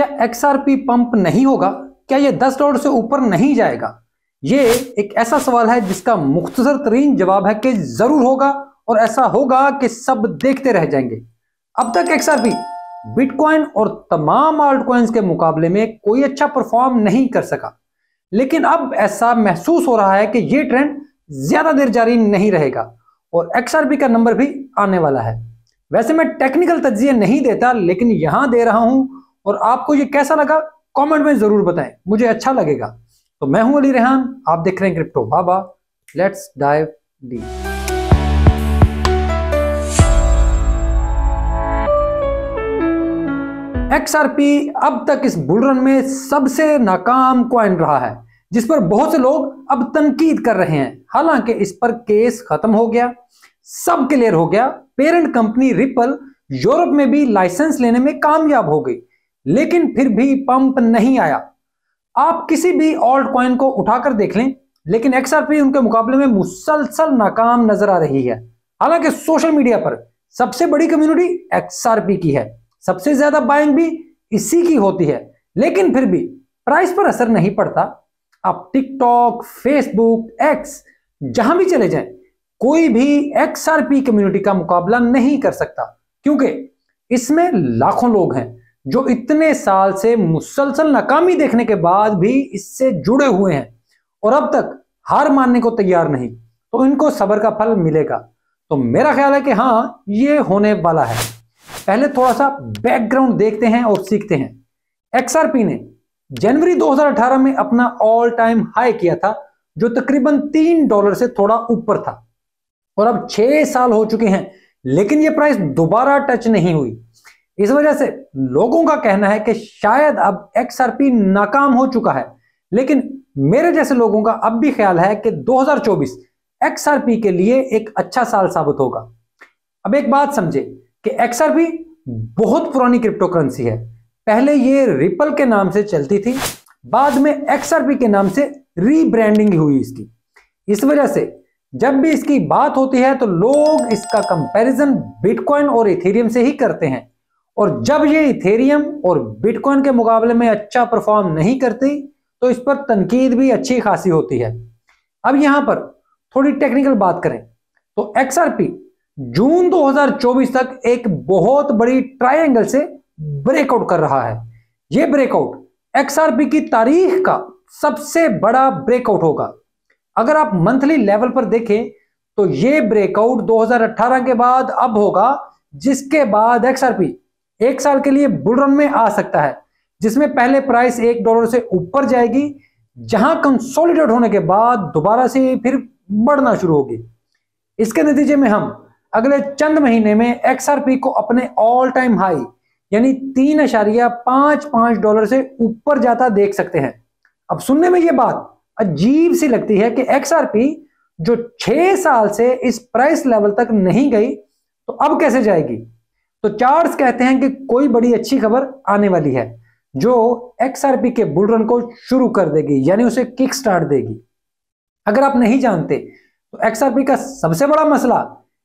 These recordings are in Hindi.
क्या एक्सआरपी पंप नहीं होगा क्या यह दस डॉलर से ऊपर नहीं जाएगा ये एक ऐसा सवाल है जिसका मुख्तसर तरीन जवाब है कि जरूर होगा और ऐसा होगा कि सब देखते रह जाएंगे अब तक एक्सआरपी बिटकॉइन और तमाम आल्ट कॉइन्स के मुकाबले में कोई अच्छा परफॉर्म नहीं कर सका लेकिन अब ऐसा महसूस हो रहा है कि यह ट्रेंड ज्यादा देर जारी नहीं रहेगा और एक्सआरपी का नंबर भी आने वाला है वैसे मैं टेक्निकल तजिए नहीं देता लेकिन यहां दे रहा हूं और आपको ये कैसा लगा कमेंट में जरूर बताएं मुझे अच्छा लगेगा तो मैं हूं अली रेहान आप देख रहे हैं crypto Baba let's dive deep XRP अब तक इस बुलरन में सबसे नाकाम क्वाइन रहा है जिस पर बहुत से लोग अब तनकीद कर रहे हैं हालांकि इस पर केस खत्म हो गया सब क्लियर हो गया पेरेंट कंपनी रिपल यूरोप में भी लाइसेंस लेने में कामयाब हो गई लेकिन फिर भी पंप नहीं आया आप किसी भी ऑल्ट कॉइन को उठाकर देख लें लेकिन एक्सआरपी उनके मुकाबले में मुसलसल नाकाम नजर आ रही है हालांकि सोशल मीडिया पर सबसे बड़ी कम्युनिटी एक्सआरपी की है सबसे ज्यादा बाइंग भी इसी की होती है लेकिन फिर भी प्राइस पर असर नहीं पड़ता आप टिकटॉक फेसबुक एक्स जहां भी चले जाएं कोई भी एक्सआरपी कम्युनिटी का मुकाबला नहीं कर सकता क्योंकि इसमें लाखों लोग हैं जो इतने साल से मुसलसल नाकामी देखने के बाद भी इससे जुड़े हुए हैं और अब तक हार मानने को तैयार नहीं तो इनको सबर का फल मिलेगा तो मेरा ख्याल है कि हाँ ये होने वाला है पहले थोड़ा सा बैकग्राउंड देखते हैं और सीखते हैं एक्सआरपी ने जनवरी 2018 में अपना ऑल टाइम हाई किया था जो तकरीबन तीन डॉलर से थोड़ा ऊपर था और अब छह साल हो चुके हैं लेकिन यह प्राइस दोबारा टच नहीं हुई इस वजह से लोगों का कहना है कि शायद अब एक्सआरपी नाकाम हो चुका है लेकिन मेरे जैसे लोगों का अब भी ख्याल है कि 2024 एक्सआरपी के लिए एक अच्छा साल साबित होगा अब एक बात समझे कि एक्सआरपी बहुत पुरानी क्रिप्टो करेंसी है पहले ये रिपल के नाम से चलती थी बाद में एक्सआरपी के नाम से रीब्रांडिंग हुई इसकी इस वजह से जब भी इसकी बात होती है तो लोग इसका कंपैरिजन बिटकॉइन और इथेरियम से ही करते हैं और जब ये इथेरियम और बिटकॉइन के मुकाबले में अच्छा परफॉर्म नहीं करती तो इस पर तनकीद भी अच्छी खासी होती है अब यहां पर थोड़ी टेक्निकल बात करें तो एक्सआरपी जून 2024 तक एक बहुत बड़ी ट्रायंगल से ब्रेकआउट कर रहा है यह ब्रेकआउट एक्सआरपी की तारीख का सबसे बड़ा ब्रेकआउट होगा अगर आप मंथली लेवल पर देखें तो यह ब्रेकआउट 2018 के बाद अब होगा जिसके बाद एक्सआरपी एक साल के लिए बुलरन रन में आ सकता है जिसमें पहले प्राइस एक डॉलर से ऊपर जाएगी जहां कंसोलिडेट होने के बाद दोबारा से फिर बढ़ना शुरू होगी इसके नतीजे में हम अगले चंद महीने में एक्सआरपी को अपने ऑल टाइम हाई यानी तीन अशारिया पांच पांच डॉलर से ऊपर जाता देख सकते हैं अब सुनने में यह बात अजीब सी लगती है कि एक्सआरपी जो छह साल से इस प्राइस लेवल तक नहीं गई तो अब कैसे जाएगी तो चार्ट्स कहते हैं कि कोई बड़ी अच्छी खबर आने वाली है जो एक्सआरपी के बुलरन को शुरू कर देगी यानी उसे किक स्टार्ट देगी अगर आप नहीं जानते तो एक्सआरपी का सबसे बड़ा मसला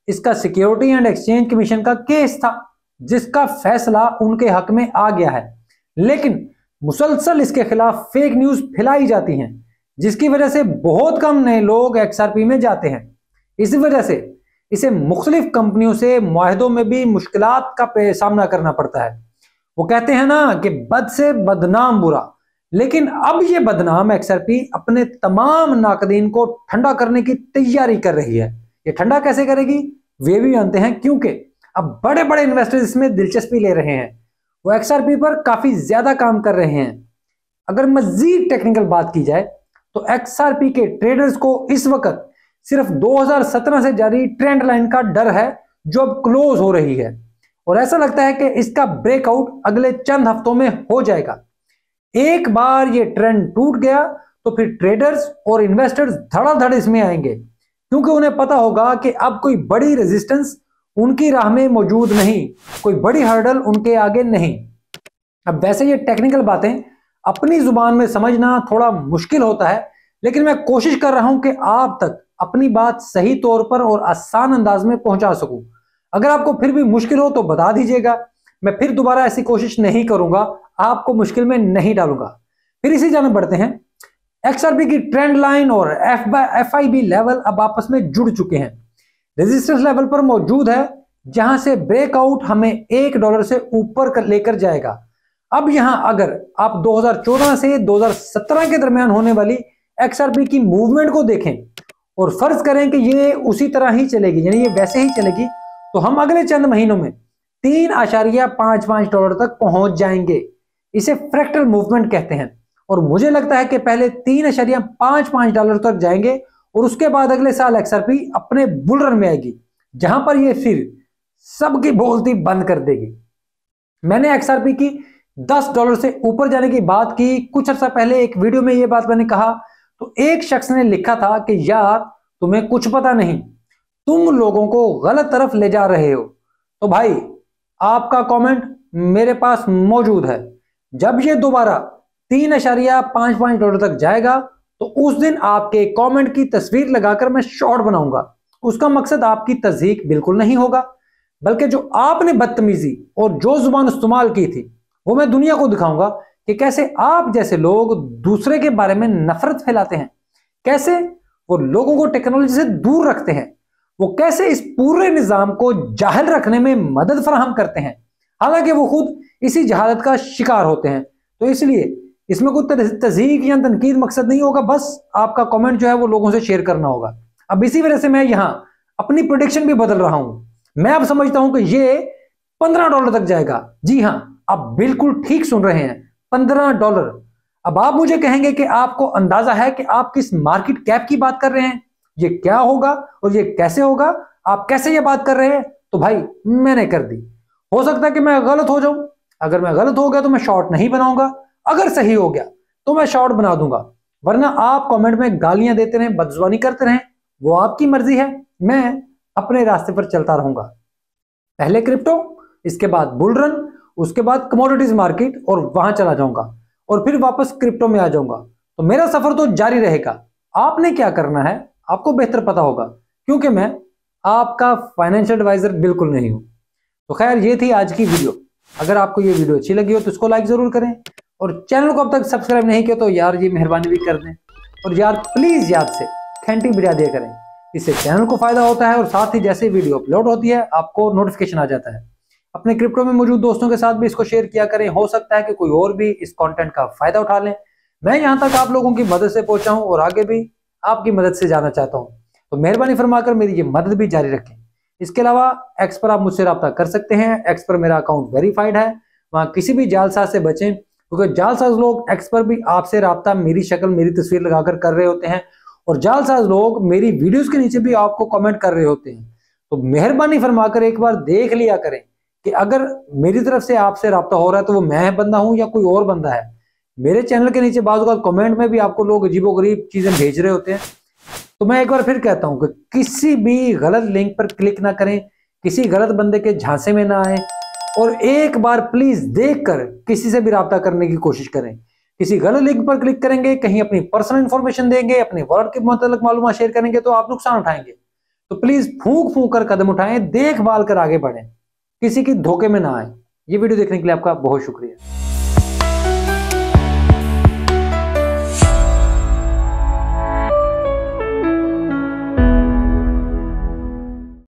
इसका सिक्योरिटी एंड एक्सचेंज कमीशन का केस था जिसका फैसला उनके हक में आ गया है लेकिन मुसलसल इसके खिलाफ फेक न्यूज फैलाई जाती हैं जिसकी वजह से बहुत कम नए लोग एक्सआरपी में जाते हैं इसी वजह से इसे मुख्तलिफ कंपनियों से माहदों में भी मुश्किल का सामना करना पड़ता है वो कहते हैं ना कि बद से बदनाम बुरा लेकिन अब ये बदनाम पी अपने तमाम नाकदीन को ठंडा करने की तैयारी कर रही है ये ठंडा कैसे करेगी वे भी जानते हैं क्योंकि अब बड़े बड़े इन्वेस्टर्स इसमें दिलचस्पी ले रहे हैं वो एक्सआरपी पर काफी ज्यादा काम कर रहे हैं अगर मजीद टेक्निकल बात की जाए तो एक्सआरपी के ट्रेडर्स को इस वक्त सिर्फ 2017 से जारी ट्रेंड लाइन का डर है जो अब क्लोज हो रही है और ऐसा लगता है कि इसका ब्रेकआउट अगले चंद हफ्तों में हो जाएगा एक बार ये ट्रेंड टूट गया तो फिर ट्रेडर्स और इन्वेस्टर्स धड़ाधड़ इसमें आएंगे क्योंकि उन्हें पता होगा कि अब कोई बड़ी रेजिस्टेंस उनकी राह में मौजूद नहीं कोई बड़ी हर्डल उनके आगे नहीं अब वैसे ये टेक्निकल बातें अपनी जुबान में समझना थोड़ा मुश्किल होता है लेकिन मैं कोशिश कर रहा हूं कि आप तक अपनी बात सही तौर पर और आसान अंदाज में पहुंचा सकूं अगर आपको फिर भी मुश्किल हो तो बता दीजिएगा मैं फिर दोबारा ऐसी कोशिश नहीं करूंगा आपको मुश्किल में नहीं डालूंगा फिर इसी जाने बढ़ते हैं एक्सआरबी की ट्रेंड लाइन और एफ एफ आई लेवल अब आपस में जुड़ चुके हैं रेजिस्टेंस लेवल पर मौजूद है जहां से ब्रेकआउट हमें एक डॉलर से ऊपर लेकर जाएगा अब यहां अगर आप 2014 से 2017 के दरमियान होने वाली एक्सआरबी की मूवमेंट को देखें और फर्ज करें कि ये उसी तरह ही चलेगी यानी ये वैसे ही चलेगी तो हम अगले चंद महीनों में तीन आशारिया पांच पांच डॉलर तक पहुंच जाएंगे इसे फ्रैक्टल मूवमेंट कहते हैं और मुझे लगता है कि पहले तीन आशारिया पांच पांच डॉलर तक जाएंगे और उसके बाद अगले साल एक्सआरपी अपने बुलरन में आएगी जहां पर यह फिर सबकी बोलती बंद कर देगी मैंने एक्सआरपी की दस डॉलर से ऊपर जाने की बात की कुछ अर्सा पहले एक वीडियो में यह बात मैंने कहा तो एक शख्स ने लिखा था कि यार तुम्हें कुछ पता नहीं तुम लोगों को गलत तरफ ले जा रहे हो तो भाई आपका कमेंट मेरे पास मौजूद है जब ये दोबारा तीन अशारिया पांच पांच डॉलर तक जाएगा तो उस दिन आपके कमेंट की तस्वीर लगाकर मैं शॉर्ट बनाऊंगा उसका मकसद आपकी तस्दीक बिल्कुल नहीं होगा बल्कि जो आपने बदतमीजी और जो जुबान इस्तेमाल की थी वो मैं दुनिया को दिखाऊंगा कि कैसे आप जैसे लोग दूसरे के बारे में नफरत फैलाते हैं कैसे वो लोगों को टेक्नोलॉजी से दूर रखते हैं वो कैसे इस पूरे निज़ाम को जाहिल रखने में मदद फराहम करते हैं हालांकि वो खुद इसी जहालत का शिकार होते हैं तो इसलिए इसमें कोई तजीक या तनकीद मकसद नहीं होगा बस आपका कमेंट जो है वो लोगों से शेयर करना होगा अब इसी वजह से मैं यहां अपनी प्रोडिक्शन भी बदल रहा हूं मैं अब समझता हूं कि ये पंद्रह डॉलर तक जाएगा जी हाँ आप बिल्कुल ठीक सुन रहे हैं पंद्रह डॉलर अब आप मुझे कहेंगे कि आपको अंदाजा है कि आप किस मार्केट कैप की बात कर रहे हैं ये क्या होगा और ये कैसे होगा आप कैसे ये बात कर रहे हैं तो भाई मैंने कर दी हो सकता है कि मैं गलत हो जाऊं अगर मैं गलत हो गया तो मैं शॉर्ट नहीं बनाऊंगा अगर सही हो गया तो मैं शॉर्ट बना दूंगा वरना आप कमेंट में गालियां देते रहें बदजवानी करते रहें वो आपकी मर्जी है मैं अपने रास्ते पर चलता रहूंगा पहले क्रिप्टो इसके बाद बुलरन उसके बाद कमोडिटीज मार्केट और वहां चला जाऊंगा और फिर वापस क्रिप्टो में आ जाऊंगा तो मेरा सफर तो जारी रहेगा आपने क्या करना है आपको बेहतर पता होगा क्योंकि मैं आपका फाइनेंशियल एडवाइजर बिल्कुल नहीं हूं तो खैर ये थी आज की वीडियो अगर आपको ये वीडियो अच्छी लगी हो तो उसको लाइक जरूर करें और चैनल को अब तक सब्सक्राइब नहीं किया तो यार ये मेहरबानी भी कर दें और यार प्लीज याद से घंटी बिडा दिया करें इससे चैनल को फायदा होता है और साथ ही जैसे वीडियो अपलोड होती है आपको नोटिफिकेशन आ जाता है अपने क्रिप्टो में मौजूद दोस्तों के साथ भी इसको शेयर किया करें हो सकता है कि कोई और भी इस कंटेंट का फायदा उठा लें मैं यहां तक आप लोगों की मदद से पहुंचा हूं और आगे भी आपकी मदद से जाना चाहता हूं तो मेहरबानी फरमाकर मेरी ये मदद भी जारी रखें इसके अलावा एक्स पर आप मुझसे रब्ता कर सकते हैं एक्स पर मेरा अकाउंट वेरीफाइड है वहां किसी भी जालसाज से बचें क्योंकि जालसाज लोग एक्स पर भी आपसे रबता मेरी शक्ल मेरी तस्वीर लगाकर कर रहे होते हैं और जालसाज लोग मेरी वीडियोज के नीचे भी आपको कॉमेंट कर रहे होते हैं तो मेहरबानी फरमाकर एक बार देख लिया करें कि अगर मेरी तरफ से आपसे हो रहा है तो वो मैं बंदा हूं या कोई और बंदा है मेरे चैनल के नीचे बाजू का कमेंट में भी आपको लोग अजीबो गरीब चीजें भेज रहे होते हैं तो मैं एक बार फिर कहता हूं कि किसी भी गलत लिंक पर क्लिक ना करें किसी गलत बंदे के झांसे में ना आए और एक बार प्लीज कर किसी से भी रहा करने की कोशिश करें किसी गलत लिंक पर क्लिक करेंगे कहीं अपनी पर्सनल इंफॉर्मेशन देंगे अपने वर्ड के मतलब मालूम शेयर करेंगे तो आप नुकसान उठाएंगे तो प्लीज फूंक फूक कर कदम उठाएं देखभाल कर आगे बढ़ें किसी के धोखे में ना आए ये वीडियो देखने के लिए आपका बहुत शुक्रिया